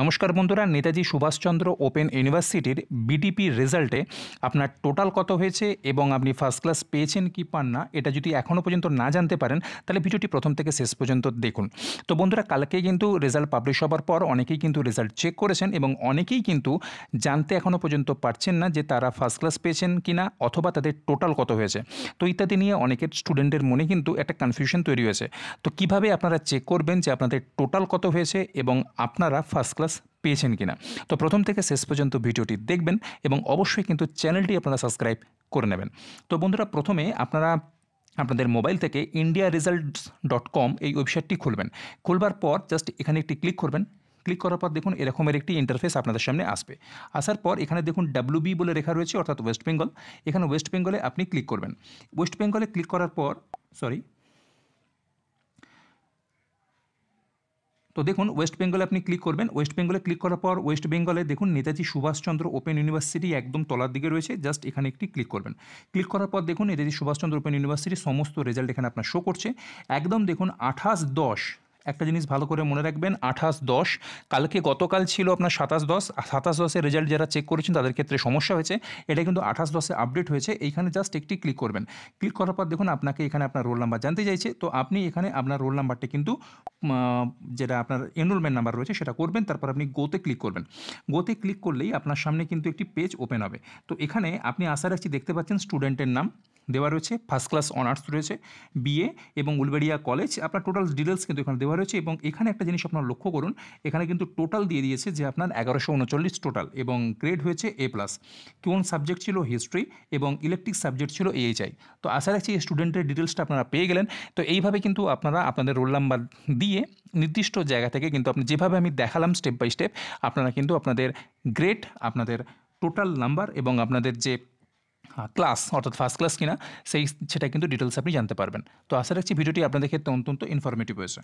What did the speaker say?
নমস্কার বন্ধুরা নেতাজি সুভাষচন্দ্র ওপেন ইউনিভার্সিটির বিডিপি রেজাল্টে আপনার টোটাল কত হয়েছে এবং আপনি ফার্স্ট ক্লাস পেয়েছেন কি পান না এটা যদি এখনও পর্যন্ত না জানতে পারেন তাহলে ভিডিওটি প্রথম থেকে শেষ পর্যন্ত দেখুন তো বন্ধুরা কালকে কিন্তু রেজাল্ট পাবলিশ হবার পর অনেকেই কিন্তু রেজাল্ট চেক করেছেন এবং অনেকেই কিন্তু জানতে এখনও পর্যন্ত পারছেন না যে তারা ফার্স্ট ক্লাস পেয়েছেন কি না অথবা তাদের টোটাল কত হয়েছে তো ইত্যাদি নিয়ে অনেকের স্টুডেন্টের মনে কিন্তু একটা কনফিউশন তৈরি হয়েছে তো কিভাবে আপনারা চেক করবেন যে আপনাদের টোটাল কত হয়েছে এবং আপনারা ফার্স্ট ক্লাস পেয়েছেন কিনা তো প্রথম থেকে শেষ পর্যন্ত ভিডিওটি দেখবেন এবং অবশ্যই কিন্তু চ্যানেলটি আপনারা সাবস্ক্রাইব করে নেবেন তো বন্ধুরা প্রথমে আপনারা আপনাদের মোবাইল থেকে ইন্ডিয়া রেজাল্টস ডট কম এই ওয়েবসাইটটি খুলবেন খুলবার পর জাস্ট এখানে একটি ক্লিক করবেন ক্লিক করার পর দেখুন এরকমের একটি ইন্টারফেস আপনাদের সামনে আসবে আসার পর এখানে দেখুন ডাব্লু বি বলে লেখা রয়েছে অর্থাৎ ওয়েস্ট বেঙ্গল এখানে ওয়েস্ট বেঙ্গলে আপনি ক্লিক করবেন ওয়েস্ট বেঙ্গলে ক্লিক করার পর সরি তো দেখুন ওয়েস্ট বেঙ্গলে আপনি ক্লিক করবেন ওয়েস্ট বেঙ্গলে ক্লিক করার পর ওয়েস্ট বেঙ্গলে দেখুন নেতাজি সুভাষচন্দ্র ওপেন ইউনিভার্সিটি একদম তলার দিকে রয়েছে জাস্ট এখানে একটি ক্লিক করবেন ক্লিক করার পর দেখুন নেতাজি সুভাষচন্দ্র ওপেন ইউনিভার্সিটির সমস্ত রেজাল্ট এখানে আপনার শো করছে একদম দেখুন আঠাশ দশ একটা জিনিস ভালো করে মনে রাখবেন আঠাশ দশ কালকে গতকাল ছিল আপনার সাতাশ দশ সাতাশ দশের রেজাল্ট যারা চেক করেছেন তাদের ক্ষেত্রে সমস্যা হয়েছে এটা কিন্তু আঠাশ দশে আপডেট হয়েছে এইখানে জাস্ট একটি ক্লিক করবেন ক্লিক করার পর দেখুন আপনাকে এখানে আপনার রোল নাম্বার জানতে চাইছে তো আপনি এখানে আপনার রোল নাম্বারটি কিন্তু যেটা আপনার এনরোলমেন্ট নাম্বার রয়েছে সেটা করবেন তারপর আপনি গোতে ক্লিক করবেন গোতে ক্লিক করলেই আপনার সামনে কিন্তু একটি পেজ ওপেন হবে তো এখানে আপনি আশা রাখছি দেখতে পাচ্ছেন স্টুডেন্টের নাম দেওয়া রয়েছে ফার্স্ট ক্লাস অনার্স রয়েছে বিএ এবং উলবেড়িয়া কলেজ আপনার টোটাল ডিটেলস কিন্তু এখানে দেওয়া রয়েছে এবং এখানে একটা জিনিস আপনার লক্ষ্য করুন এখানে কিন্তু টোটাল দিয়ে দিয়েছে যে আপনার এগারোশো উনচল্লিশ টোটাল এবং গ্রেড হয়েছে এ প্লাস কোন সাবজেক্ট ছিল হিস্ট্রি এবং ইলেকট্রিক সাবজেক্ট ছিল এইচআই তো আশা রাখছি এই স্টুডেন্টের ডিটেলসটা আপনারা পেয়ে গেলেন তো এইভাবে কিন্তু আপনারা আপনাদের রোল নাম্বার দিয়ে নির্দিষ্ট জায়গা থেকে কিন্তু আপনি যেভাবে আমি দেখালাম স্টেপ বাই স্টেপ আপনারা কিন্তু আপনাদের গ্রেড আপনাদের টোটাল নাম্বার এবং আপনাদের যে ক্লাস হ্যাঁ, অর্থাৎ ফার্স্ট ক্লাস কিনা সেই সেটা কিন্তু ডিটেলস আপনি জানতে পারবেন তো আশা রাখছি ভিডিওটি আপনাদের ক্ষেত্রে অত্যন্ত ইনফরমেটিভ হয়েছে